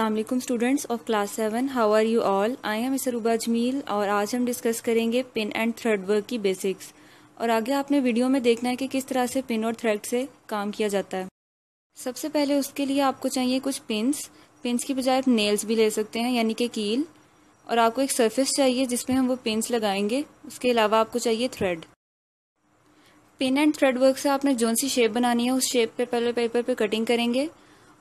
Aslam students of class seven how are you all I am Isruba Jamil और आज हम discuss करेंगे पिन एंड थ्रेड वर्क की बेसिक्स और आगे आपने वीडियो में देखना है कि किस तरह से पिन और थ्रेड से काम किया जाता है सबसे पहले उसके लिए आपको चाहिए कुछ पिन्स पिन्स की बजाय आप नेल्स भी ले सकते हैं यानी कि कील और आपको एक सर्फिस चाहिए जिसमें हम वो पिन्स लगाएंगे उसके अलावा आपको चाहिए thread pin and thread work से आपने जो सी शेप बनानी है उस शेप पे पहले पेपर पे कटिंग करेंगे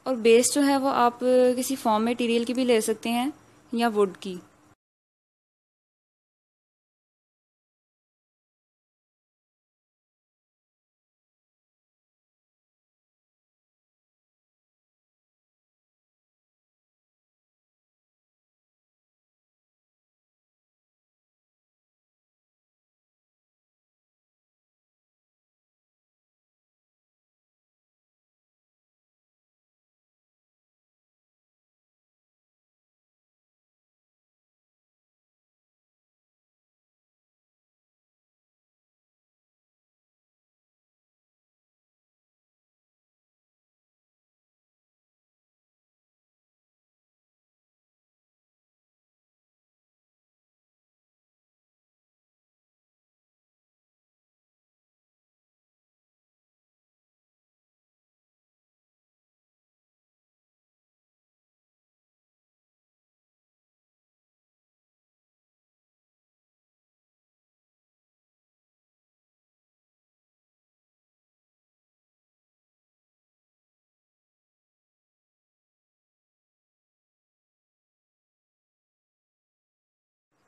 और बेस जो है वो आप uh, किसी फॉर्म मटेरियल की भी ले सकते हैं या वुड की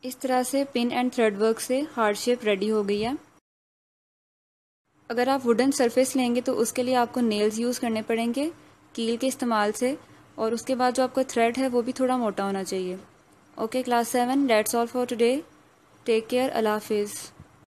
इस तरह से पिन एंड थ्रेड वर्क से हार्ड शेप रेडी हो गई है अगर आप वुडन सरफेस लेंगे तो उसके लिए आपको नेल्स यूज़ करने पड़ेंगे कील के इस्तेमाल से और उसके बाद जो आपका थ्रेड है वो भी थोड़ा मोटा होना चाहिए okay class seven that's all for today take care अल्लाह हाफिज़